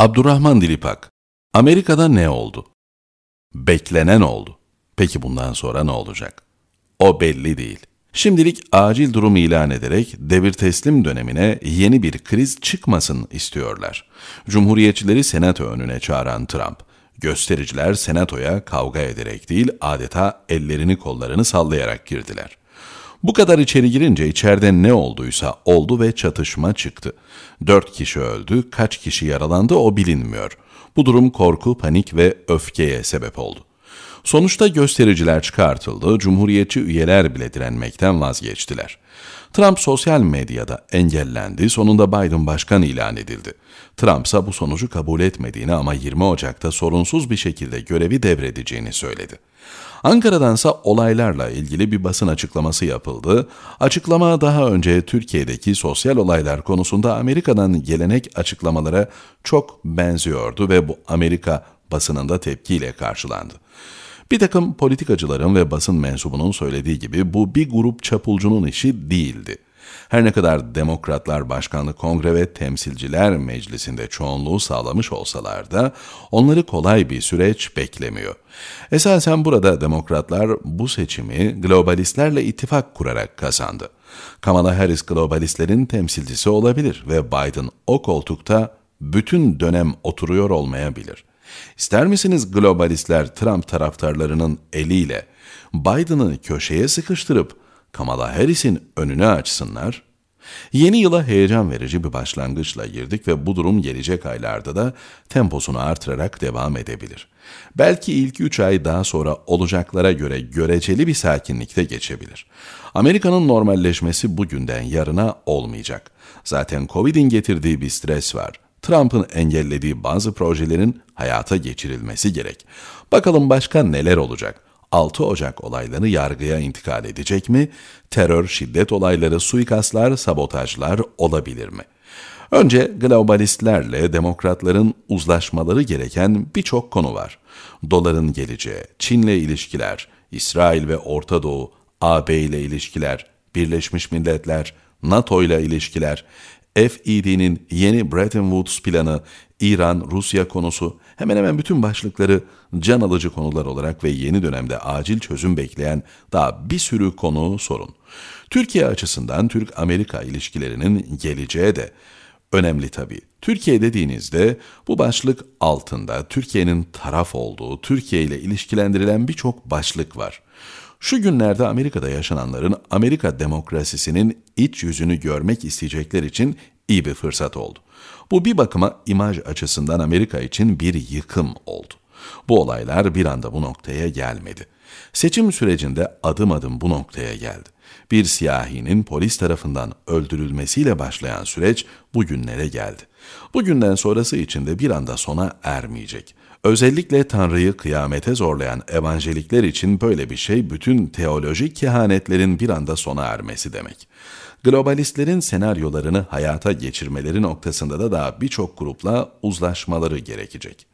Abdurrahman Dilipak, Amerika'da ne oldu? Beklenen oldu. Peki bundan sonra ne olacak? O belli değil. Şimdilik acil durum ilan ederek devir teslim dönemine yeni bir kriz çıkmasın istiyorlar. Cumhuriyetçileri senato önüne çağıran Trump, göstericiler senatoya kavga ederek değil adeta ellerini kollarını sallayarak girdiler. Bu kadar içeri girince içeride ne olduysa oldu ve çatışma çıktı. Dört kişi öldü, kaç kişi yaralandı o bilinmiyor. Bu durum korku, panik ve öfkeye sebep oldu. Sonuçta göstericiler çıkartıldı, cumhuriyetçi üyeler bile direnmekten vazgeçtiler. Trump sosyal medyada engellendi, sonunda Biden başkan ilan edildi. Trump ise bu sonucu kabul etmediğini ama 20 Ocak'ta sorunsuz bir şekilde görevi devredeceğini söyledi. Ankara'dansa olaylarla ilgili bir basın açıklaması yapıldı. Açıklama daha önce Türkiye'deki sosyal olaylar konusunda Amerika'dan gelenek açıklamalara çok benziyordu ve bu Amerika basınında tepkiyle karşılandı. Bir takım politikacıların ve basın mensubunun söylediği gibi bu bir grup çapulcunun işi değildi. Her ne kadar Demokratlar Başkanlık Kongre ve Temsilciler Meclisi'nde çoğunluğu sağlamış olsalar da onları kolay bir süreç beklemiyor. Esasen burada Demokratlar bu seçimi globalistlerle ittifak kurarak kazandı. Kamala Harris globalistlerin temsilcisi olabilir ve Biden o koltukta bütün dönem oturuyor olmayabilir. İster misiniz globalistler Trump taraftarlarının eliyle Biden'ı köşeye sıkıştırıp Kamala Harris'in önünü açsınlar? Yeni yıla heyecan verici bir başlangıçla girdik ve bu durum gelecek aylarda da temposunu artırarak devam edebilir. Belki ilk 3 ay daha sonra olacaklara göre göreceli bir sakinlikte geçebilir. Amerika'nın normalleşmesi bugünden yarına olmayacak. Zaten Covid'in getirdiği bir stres var. Trump'ın engellediği bazı projelerin hayata geçirilmesi gerek. Bakalım başka neler olacak? 6 Ocak olayları yargıya intikal edecek mi? Terör, şiddet olayları, suikastlar, sabotajlar olabilir mi? Önce globalistlerle demokratların uzlaşmaları gereken birçok konu var. Doların geleceği, Çin'le ilişkiler, İsrail ve Orta Doğu, AB ile ilişkiler, Birleşmiş Milletler, NATO ile ilişkiler, FED'nin yeni Bretton Woods planı, İran-Rusya konusu, hemen hemen bütün başlıkları can alıcı konular olarak ve yeni dönemde acil çözüm bekleyen daha bir sürü konu sorun. Türkiye açısından Türk-Amerika ilişkilerinin geleceği de önemli tabii. Türkiye dediğinizde bu başlık altında Türkiye'nin taraf olduğu, Türkiye ile ilişkilendirilen birçok başlık var. Şu günlerde Amerika'da yaşananların Amerika demokrasisinin iç yüzünü görmek isteyecekler için iyi bir fırsat oldu. Bu bir bakıma imaj açısından Amerika için bir yıkım oldu. Bu olaylar bir anda bu noktaya gelmedi. Seçim sürecinde adım adım bu noktaya geldi. Bir siyahinin polis tarafından öldürülmesiyle başlayan süreç bugünlere geldi. Bugünden sonrası içinde bir anda sona ermeyecek. Özellikle Tanrı'yı kıyamete zorlayan evangelikler için böyle bir şey bütün teolojik kehanetlerin bir anda sona ermesi demek. Globalistlerin senaryolarını hayata geçirmeleri noktasında da daha birçok grupla uzlaşmaları gerekecek.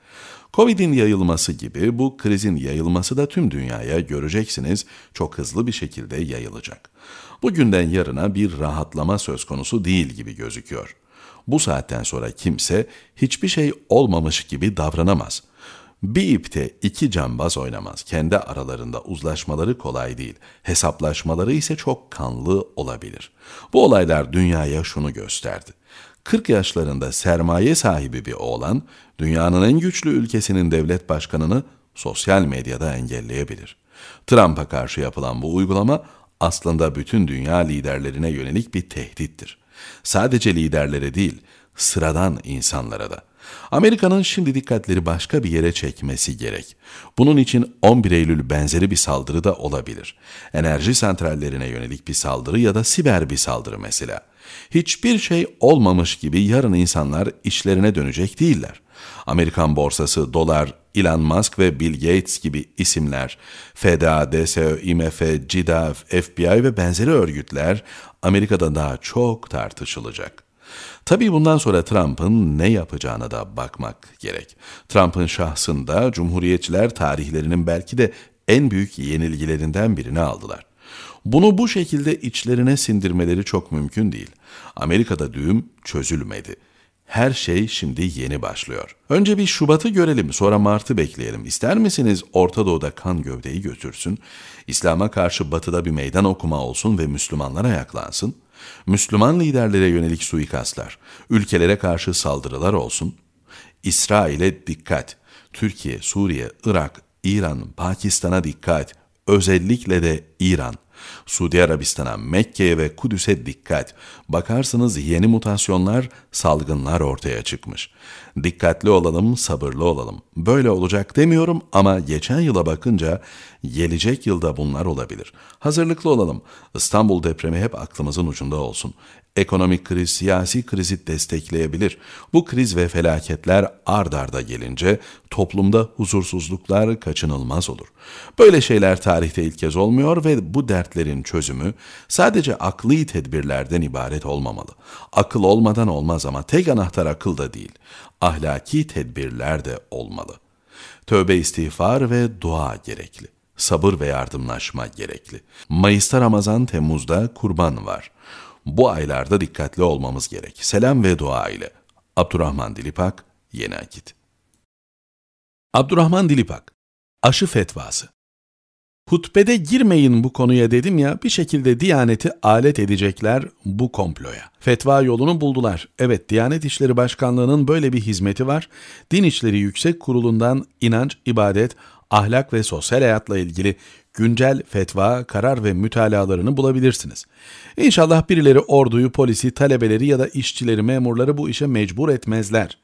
Covid'in yayılması gibi bu krizin yayılması da tüm dünyaya göreceksiniz çok hızlı bir şekilde yayılacak. Bugünden yarına bir rahatlama söz konusu değil gibi gözüküyor. Bu saatten sonra kimse hiçbir şey olmamış gibi davranamaz. Bir ipte iki cambaz oynamaz. Kendi aralarında uzlaşmaları kolay değil. Hesaplaşmaları ise çok kanlı olabilir. Bu olaylar dünyaya şunu gösterdi. 40 yaşlarında sermaye sahibi bir oğlan, dünyanın en güçlü ülkesinin devlet başkanını sosyal medyada engelleyebilir. Trump'a karşı yapılan bu uygulama aslında bütün dünya liderlerine yönelik bir tehdittir. Sadece liderlere değil, sıradan insanlara da. Amerika'nın şimdi dikkatleri başka bir yere çekmesi gerek. Bunun için 11 Eylül benzeri bir saldırı da olabilir. Enerji santrallerine yönelik bir saldırı ya da siber bir saldırı mesela. Hiçbir şey olmamış gibi yarın insanlar işlerine dönecek değiller. Amerikan borsası, dolar, Elon Musk ve Bill Gates gibi isimler, FDA, DSÖ, IMF, CİDA, FBI ve benzeri örgütler Amerika'da daha çok tartışılacak. Tabii bundan sonra Trump'ın ne yapacağına da bakmak gerek. Trump'ın şahsında Cumhuriyetçiler tarihlerinin belki de en büyük yenilgilerinden birini aldılar. Bunu bu şekilde içlerine sindirmeleri çok mümkün değil. Amerika'da düğüm çözülmedi. Her şey şimdi yeni başlıyor. Önce bir Şubat'ı görelim, sonra Mart'ı bekleyelim. İster misiniz Orta Doğu'da kan gövdeyi götürsün, İslam'a karşı Batı'da bir meydan okuma olsun ve Müslümanlar ayaklansın? Müslüman liderlere yönelik suikastlar, ülkelere karşı saldırılar olsun. İsrail'e dikkat, Türkiye, Suriye, Irak, İran, Pakistan'a dikkat, özellikle de İran. Suudi Arabistan'a, Mekke'ye ve Kudüs'e dikkat. Bakarsınız yeni mutasyonlar, salgınlar ortaya çıkmış. Dikkatli olalım, sabırlı olalım. Böyle olacak demiyorum ama geçen yıla bakınca gelecek yılda bunlar olabilir. Hazırlıklı olalım. İstanbul depremi hep aklımızın ucunda olsun. Ekonomik kriz siyasi krizi destekleyebilir. Bu kriz ve felaketler ard arda gelince toplumda huzursuzluklar kaçınılmaz olur. Böyle şeyler tarihte ilk kez olmuyor ve bu dertlerin çözümü sadece akli tedbirlerden ibaret olmamalı. Akıl olmadan olmaz ama tek anahtar akıl da değil. Ahlaki tedbirler de olmalı. Tövbe istiğfar ve dua gerekli sabır ve yardımlaşma gerekli. Mayıs'ta Ramazan, Temmuz'da kurban var. Bu aylarda dikkatli olmamız gerek. Selam ve dua ile. Abdurrahman Dilipak, Yeni Akit. Abdurrahman Dilipak, Aşı Fetvası Hutbede girmeyin bu konuya dedim ya, bir şekilde Diyanet'i alet edecekler bu komploya. Fetva yolunu buldular. Evet, Diyanet İşleri Başkanlığı'nın böyle bir hizmeti var. Din İşleri Yüksek Kurulu'ndan inanç, ibadet, ahlak ve sosyal hayatla ilgili güncel fetva, karar ve mütalalarını bulabilirsiniz. İnşallah birileri orduyu, polisi, talebeleri ya da işçileri, memurları bu işe mecbur etmezler.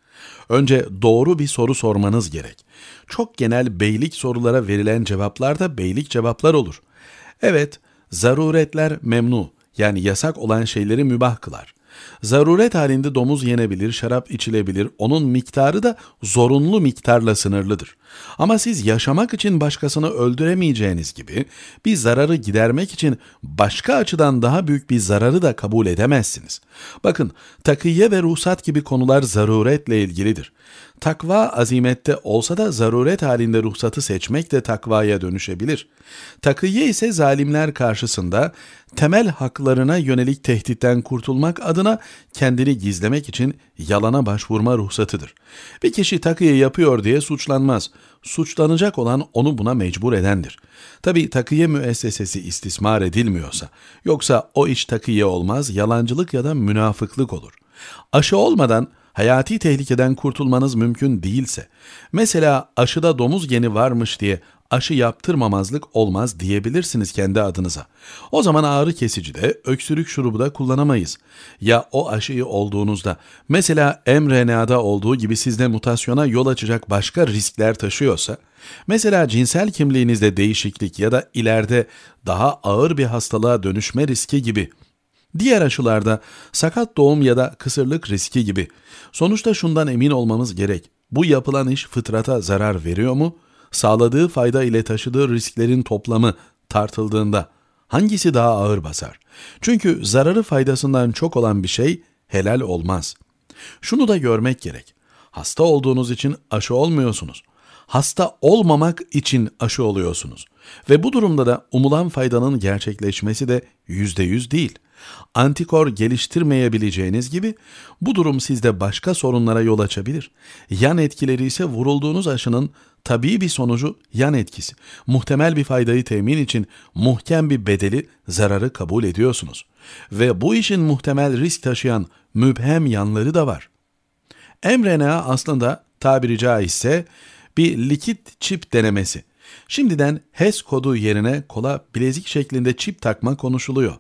Önce doğru bir soru sormanız gerek. Çok genel beylik sorulara verilen cevaplar da beylik cevaplar olur. Evet, zaruretler memnu yani yasak olan şeyleri mübah kılar. Zaruret halinde domuz yenebilir, şarap içilebilir. Onun miktarı da zorunlu miktarla sınırlıdır. Ama siz yaşamak için başkasını öldüremeyeceğiniz gibi bir zararı gidermek için başka açıdan daha büyük bir zararı da kabul edemezsiniz. Bakın takiye ve ruhsat gibi konular zaruretle ilgilidir. Takva azimette olsa da zaruret halinde ruhsatı seçmek de takvaya dönüşebilir. Takıye ise zalimler karşısında temel haklarına yönelik tehditten kurtulmak adına kendini gizlemek için yalana başvurma ruhsatıdır. Bir kişi takıya yapıyor diye suçlanmaz suçlanacak olan onu buna mecbur edendir. Tabi takiye müessesesi istismar edilmiyorsa, yoksa o iş takiye olmaz, yalancılık ya da münafıklık olur. Aşı olmadan hayati tehlikeden kurtulmanız mümkün değilse, mesela aşıda domuz geni varmış diye aşı yaptırmamazlık olmaz diyebilirsiniz kendi adınıza. O zaman ağrı kesici de öksürük şurubu da kullanamayız. Ya o aşıyı olduğunuzda mesela mRNA'da olduğu gibi sizde mutasyona yol açacak başka riskler taşıyorsa, mesela cinsel kimliğinizde değişiklik ya da ileride daha ağır bir hastalığa dönüşme riski gibi Diğer aşılarda sakat doğum ya da kısırlık riski gibi. Sonuçta şundan emin olmamız gerek. Bu yapılan iş fıtrata zarar veriyor mu? sağladığı fayda ile taşıdığı risklerin toplamı tartıldığında hangisi daha ağır basar? Çünkü zararı faydasından çok olan bir şey helal olmaz. Şunu da görmek gerek. Hasta olduğunuz için aşı olmuyorsunuz. Hasta olmamak için aşı oluyorsunuz. Ve bu durumda da umulan faydanın gerçekleşmesi de yüzde yüz değil. Antikor geliştirmeyebileceğiniz gibi bu durum sizde başka sorunlara yol açabilir. Yan etkileri ise vurulduğunuz aşının tabii bir sonucu yan etkisi, muhtemel bir faydayı temin için muhkem bir bedeli, zararı kabul ediyorsunuz. Ve bu işin muhtemel risk taşıyan mübhem yanları da var. mRNA aslında tabiri caizse bir likit çip denemesi. Şimdiden HES kodu yerine kola bilezik şeklinde çip takma konuşuluyor.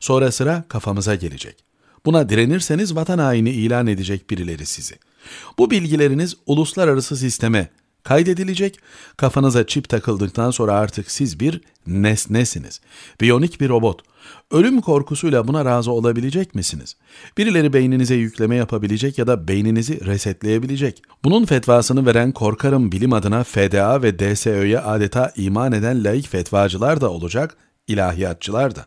Sonra sıra kafamıza gelecek. Buna direnirseniz vatan haini ilan edecek birileri sizi. Bu bilgileriniz uluslararası sisteme kaydedilecek. Kafanıza çip takıldıktan sonra artık siz bir nesnesiniz. Biyonik bir robot. Ölüm korkusuyla buna razı olabilecek misiniz? Birileri beyninize yükleme yapabilecek ya da beyninizi resetleyebilecek. Bunun fetvasını veren Korkarım Bilim adına FDA ve DSÖ'ye adeta iman eden laik fetvacılar da olacak, ilahiyatçılar da.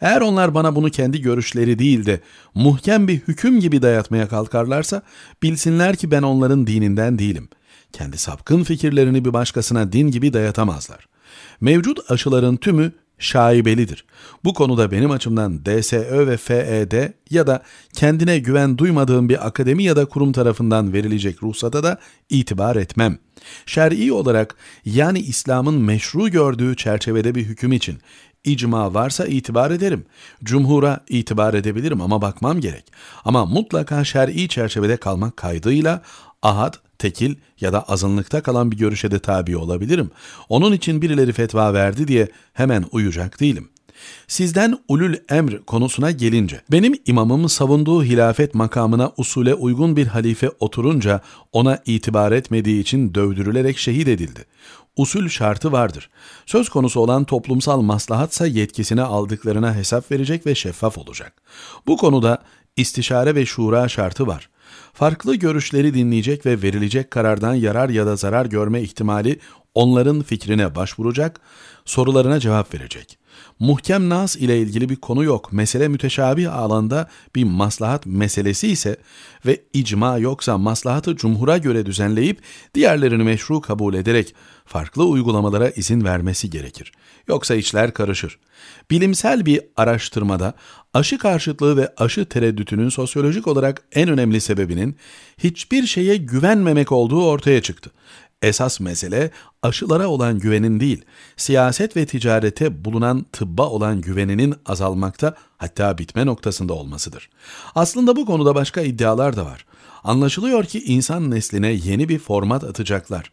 Eğer onlar bana bunu kendi görüşleri değil de muhkem bir hüküm gibi dayatmaya kalkarlarsa bilsinler ki ben onların dininden değilim.'' kendi sapkın fikirlerini bir başkasına din gibi dayatamazlar. Mevcut aşıların tümü şaibelidir. Bu konuda benim açımdan DSÖ ve FED ya da kendine güven duymadığım bir akademi ya da kurum tarafından verilecek ruhsata da itibar etmem. Şer'i olarak yani İslam'ın meşru gördüğü çerçevede bir hüküm için icma varsa itibar ederim. Cumhura itibar edebilirim ama bakmam gerek. Ama mutlaka şer'i çerçevede kalmak kaydıyla ahad tekil ya da azınlıkta kalan bir görüşe de tabi olabilirim. Onun için birileri fetva verdi diye hemen uyacak değilim. Sizden ulul emr konusuna gelince, benim imamım savunduğu hilafet makamına usule uygun bir halife oturunca ona itibar etmediği için dövdürülerek şehit edildi. Usul şartı vardır. Söz konusu olan toplumsal maslahatsa yetkisine aldıklarına hesap verecek ve şeffaf olacak. Bu konuda istişare ve şura şartı var. Farklı görüşleri dinleyecek ve verilecek karardan yarar ya da zarar görme ihtimali onların fikrine başvuracak, sorularına cevap verecek. Muhkem nas ile ilgili bir konu yok. Mesele müteşabih alanda bir maslahat meselesi ise ve icma yoksa maslahatı cumhura göre düzenleyip diğerlerini meşru kabul ederek farklı uygulamalara izin vermesi gerekir. Yoksa işler karışır. Bilimsel bir araştırmada aşı karşıtlığı ve aşı tereddütünün sosyolojik olarak en önemli sebebinin hiçbir şeye güvenmemek olduğu ortaya çıktı. Esas mesele aşılara olan güvenin değil, siyaset ve ticarete bulunan tıbba olan güveninin azalmakta hatta bitme noktasında olmasıdır. Aslında bu konuda başka iddialar da var. Anlaşılıyor ki insan nesline yeni bir format atacaklar.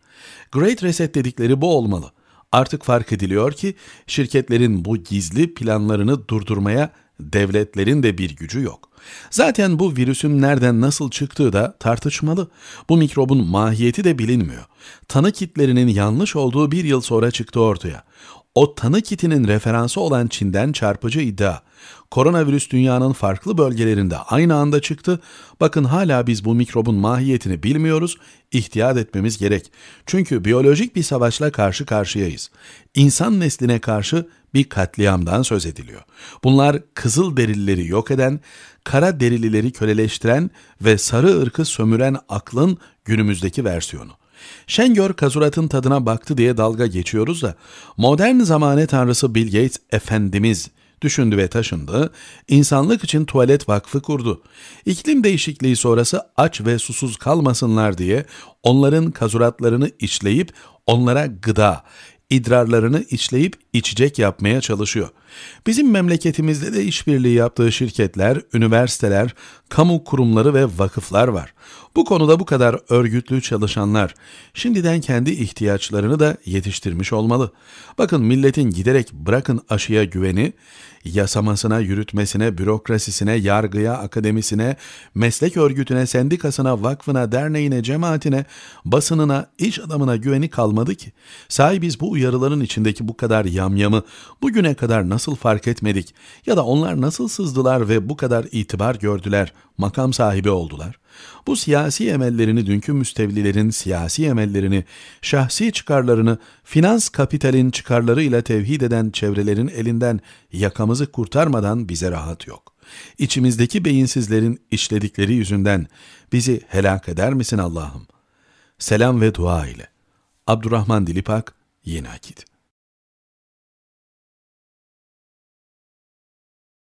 Great Reset dedikleri bu olmalı. Artık fark ediliyor ki şirketlerin bu gizli planlarını durdurmaya devletlerin de bir gücü yok. Zaten bu virüsün nereden nasıl çıktığı da tartışmalı. Bu mikrobun mahiyeti de bilinmiyor. Tanı kitlerinin yanlış olduğu bir yıl sonra çıktı ortaya. O tanı kitinin referansı olan Çin'den çarpıcı iddia. Koronavirüs dünyanın farklı bölgelerinde aynı anda çıktı. Bakın hala biz bu mikrobun mahiyetini bilmiyoruz. İhtiyat etmemiz gerek. Çünkü biyolojik bir savaşla karşı karşıyayız. İnsan nesline karşı bir katliamdan söz ediliyor. Bunlar kızıl derilileri yok eden, kara derilileri köleleştiren ve sarı ırkı sömüren aklın günümüzdeki versiyonu. Şengör kazuratın tadına baktı diye dalga geçiyoruz da modern zamane tanrısı Bill Gates efendimiz düşündü ve taşındı, insanlık için tuvalet vakfı kurdu. İklim değişikliği sonrası aç ve susuz kalmasınlar diye onların kazuratlarını işleyip onlara gıda, idrarlarını işleyip içecek yapmaya çalışıyor.'' Bizim memleketimizde de işbirliği yaptığı şirketler, üniversiteler, kamu kurumları ve vakıflar var. Bu konuda bu kadar örgütlü çalışanlar şimdiden kendi ihtiyaçlarını da yetiştirmiş olmalı. Bakın milletin giderek bırakın aşıya güveni, yasamasına, yürütmesine, bürokrasisine, yargıya, akademisine, meslek örgütüne, sendikasına, vakfına, derneğine, cemaatine, basınına, iş adamına güveni kalmadı ki. Sahi biz bu uyarıların içindeki bu kadar yamyamı bugüne kadar nasıl nasıl fark etmedik ya da onlar nasıl sızdılar ve bu kadar itibar gördüler, makam sahibi oldular? Bu siyasi emellerini dünkü müstevlilerin siyasi emellerini, şahsi çıkarlarını finans kapitalin çıkarlarıyla tevhid eden çevrelerin elinden yakamızı kurtarmadan bize rahat yok. İçimizdeki beyinsizlerin işledikleri yüzünden bizi helak eder misin Allah'ım? Selam ve dua ile. Abdurrahman Dilipak, Yeni Akit.